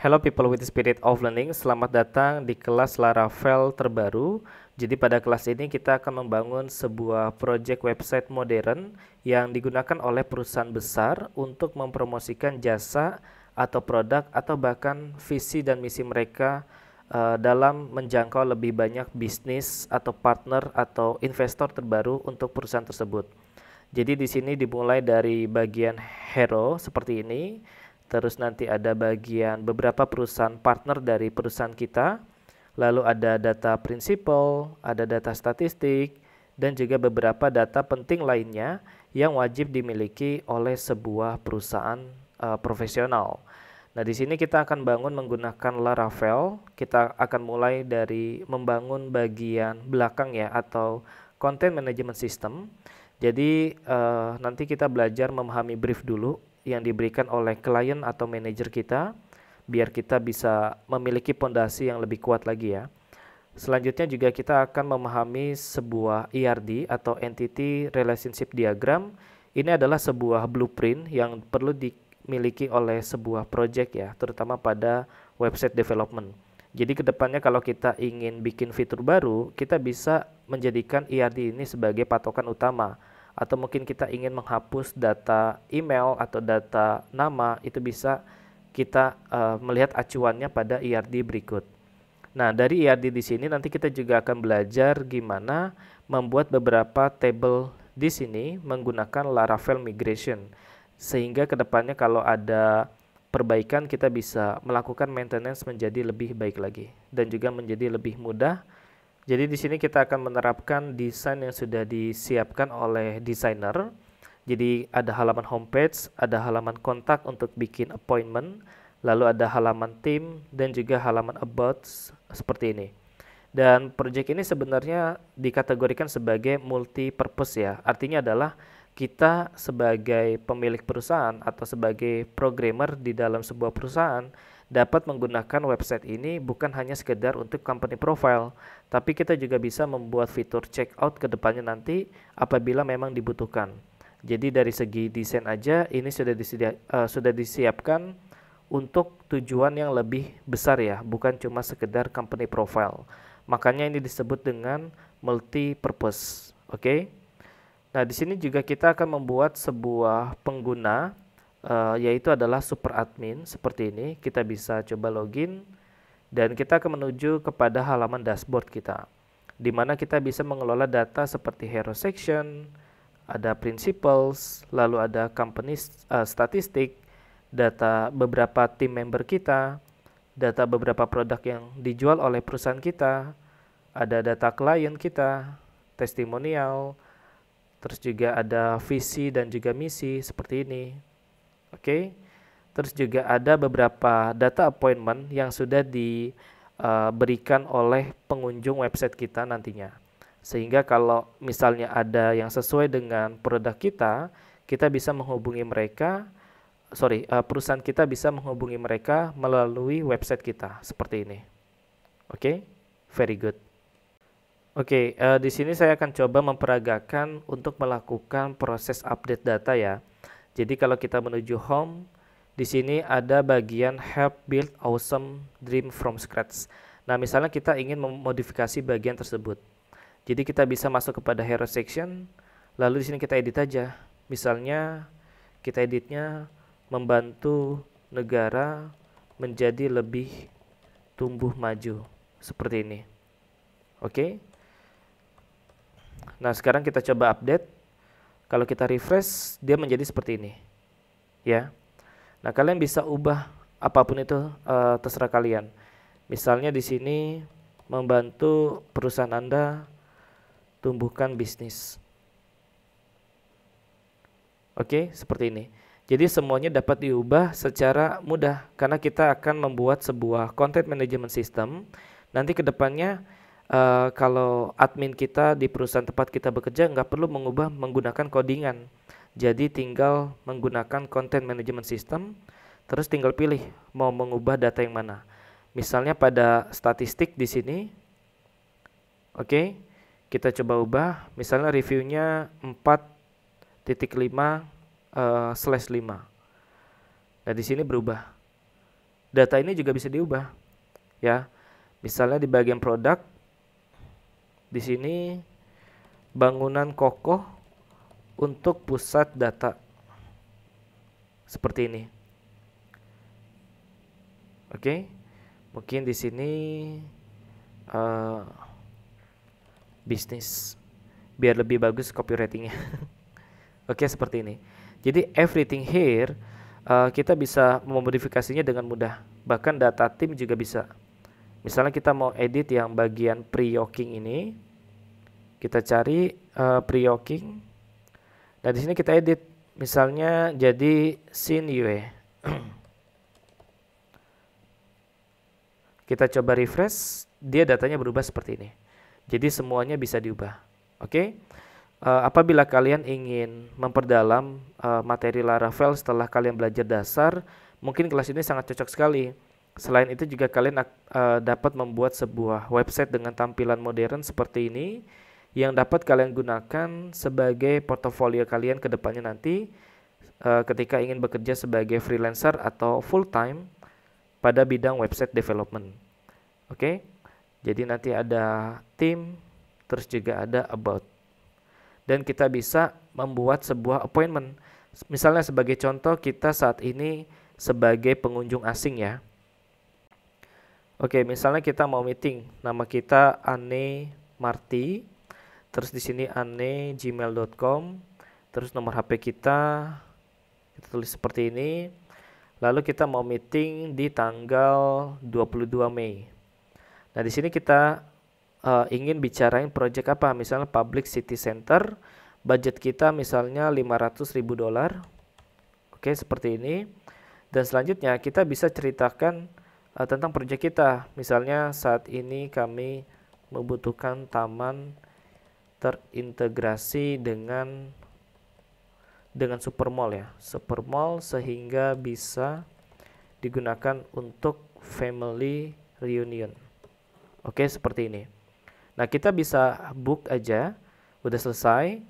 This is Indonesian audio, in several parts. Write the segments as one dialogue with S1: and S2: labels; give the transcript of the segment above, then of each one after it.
S1: Hello people with the spirit of learning, selamat datang di kelas Laravel terbaru. Jadi pada kelas ini kita akan membangun sebuah project website modern yang digunakan oleh perusahaan besar untuk mempromosikan jasa atau produk atau bahkan visi dan misi mereka uh, dalam menjangkau lebih banyak bisnis atau partner atau investor terbaru untuk perusahaan tersebut. Jadi di sini dimulai dari bagian hero seperti ini terus nanti ada bagian beberapa perusahaan partner dari perusahaan kita, lalu ada data prinsipal, ada data statistik, dan juga beberapa data penting lainnya yang wajib dimiliki oleh sebuah perusahaan uh, profesional. Nah, di sini kita akan bangun menggunakan Laravel. Kita akan mulai dari membangun bagian belakang ya atau content management system. Jadi, uh, nanti kita belajar memahami brief dulu yang diberikan oleh klien atau manajer kita biar kita bisa memiliki pondasi yang lebih kuat lagi ya. Selanjutnya juga kita akan memahami sebuah ERD atau Entity Relationship Diagram. Ini adalah sebuah blueprint yang perlu dimiliki oleh sebuah project ya, terutama pada website development. Jadi kedepannya kalau kita ingin bikin fitur baru, kita bisa menjadikan ERD ini sebagai patokan utama atau mungkin kita ingin menghapus data email atau data nama itu bisa kita uh, melihat acuannya pada IRD e berikut. Nah, dari IRD e di sini nanti kita juga akan belajar gimana membuat beberapa table di sini menggunakan Laravel migration sehingga kedepannya kalau ada perbaikan kita bisa melakukan maintenance menjadi lebih baik lagi dan juga menjadi lebih mudah jadi di sini kita akan menerapkan desain yang sudah disiapkan oleh desainer. Jadi ada halaman homepage, ada halaman kontak untuk bikin appointment, lalu ada halaman tim dan juga halaman about seperti ini. Dan project ini sebenarnya dikategorikan sebagai multi purpose ya. Artinya adalah kita sebagai pemilik perusahaan atau sebagai programmer di dalam sebuah perusahaan dapat menggunakan website ini bukan hanya sekedar untuk company profile, tapi kita juga bisa membuat fitur checkout ke depannya nanti apabila memang dibutuhkan. Jadi dari segi desain aja ini sudah disedia, uh, sudah disiapkan untuk tujuan yang lebih besar ya, bukan cuma sekedar company profile. Makanya ini disebut dengan multi purpose, oke? Okay? Nah, di sini juga kita akan membuat sebuah pengguna uh, yaitu adalah super admin seperti ini. Kita bisa coba login dan kita akan menuju kepada halaman dashboard kita di mana kita bisa mengelola data seperti hero section, ada principles, lalu ada company uh, statistik, data beberapa tim member kita, data beberapa produk yang dijual oleh perusahaan kita, ada data klien kita, testimonial, terus juga ada visi dan juga misi seperti ini. Oke. Okay? Terus juga ada beberapa data appointment yang sudah diberikan eh, oleh pengunjung website kita nantinya. Sehingga kalau misalnya ada yang sesuai dengan produk kita, kita bisa menghubungi mereka, sorry, eh, perusahaan kita bisa menghubungi mereka melalui website kita seperti ini. Oke, okay? very good. Oke, okay, uh, eh, di sini saya akan coba memperagakan untuk melakukan proses update data ya. Jadi kalau kita menuju home, di sini ada bagian help build awesome dream from scratch. Nah, misalnya kita ingin memodifikasi bagian tersebut. Jadi kita bisa masuk kepada hero section, lalu di sini kita edit aja. Misalnya kita editnya membantu negara menjadi lebih tumbuh maju seperti ini. Oke. Okay? Nah, sekarang kita coba update kalau kita refresh, dia menjadi seperti ini. Ya. Nah, kalian bisa ubah apapun itu uh, terserah kalian. Misalnya di sini membantu perusahaan Anda tumbuhkan bisnis. Oke, seperti ini. Jadi semuanya dapat diubah secara mudah karena kita akan membuat sebuah content management system. Nanti kedepannya uh, kalau admin kita di perusahaan tempat kita bekerja nggak perlu mengubah menggunakan codingan. Jadi tinggal menggunakan content management system, terus tinggal pilih mau mengubah data yang mana. Misalnya pada statistik di sini, oke, okay, kita coba ubah. Misalnya reviewnya 4.5 uh, eh, slash 5. Nah di sini berubah. Data ini juga bisa diubah, ya. Misalnya di bagian produk di sini bangunan kokoh untuk pusat data seperti ini. Oke. Mungkin di sini uh, bisnis biar lebih bagus copywritingnya. Oke, seperti ini. Jadi everything here uh, kita bisa memodifikasinya dengan mudah. Bahkan data tim juga bisa. Misalnya kita mau edit yang bagian pre-yoking ini, kita cari uh, pre-yoking. Nah, di sini kita edit misalnya jadi scene Yue. kita coba refresh, dia datanya berubah seperti ini. Jadi semuanya bisa diubah. Oke. Okay? Uh, eh, apabila kalian ingin memperdalam uh, materi Laravel setelah kalian belajar dasar, mungkin kelas ini sangat cocok sekali Selain itu juga kalian uh, dapat membuat sebuah website dengan tampilan modern seperti ini yang dapat kalian gunakan sebagai portofolio kalian ke depannya nanti uh, ketika ingin bekerja sebagai freelancer atau full time pada bidang website development. Oke. Okay? Jadi nanti ada tim, terus juga ada about. Dan kita bisa membuat sebuah appointment. Misalnya sebagai contoh kita saat ini sebagai pengunjung asing ya. Oke, misalnya kita mau meeting, nama kita Ane Marti, terus di sini Ane gmail.com, terus nomor HP kita kita tulis seperti ini. Lalu kita mau meeting di tanggal 22 Mei. Nah, di sini kita uh, ingin bicarain project apa? Misalnya Public City Center, budget kita misalnya 500 ribu dolar. Oke, seperti ini. Dan selanjutnya kita bisa ceritakan uh, tentang proyek kita. Misalnya saat ini kami membutuhkan taman terintegrasi dengan dengan supermall ya, supermall sehingga bisa digunakan untuk family reunion. Oke, seperti ini. Nah, kita bisa book aja, udah selesai.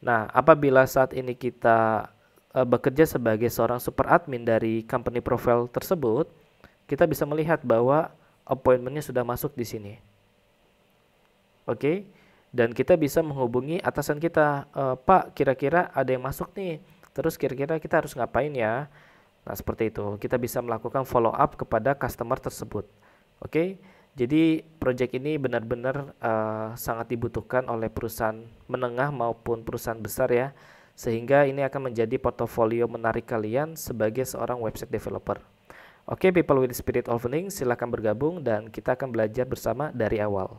S1: Nah, apabila saat ini kita uh, bekerja sebagai seorang super admin dari company profile tersebut, kita bisa melihat bahwa appointmentnya sudah masuk di sini. Oke, okay? dan kita bisa menghubungi atasan kita, e, Pak, kira-kira ada yang masuk nih. Terus kira-kira kita harus ngapain ya? Nah seperti itu, kita bisa melakukan follow up kepada customer tersebut. Oke, okay? jadi project ini benar-benar uh, sangat dibutuhkan oleh perusahaan menengah maupun perusahaan besar ya, sehingga ini akan menjadi portofolio menarik kalian sebagai seorang website developer. Oke, okay, people with spirit of learning, silakan bergabung dan kita akan belajar bersama dari awal.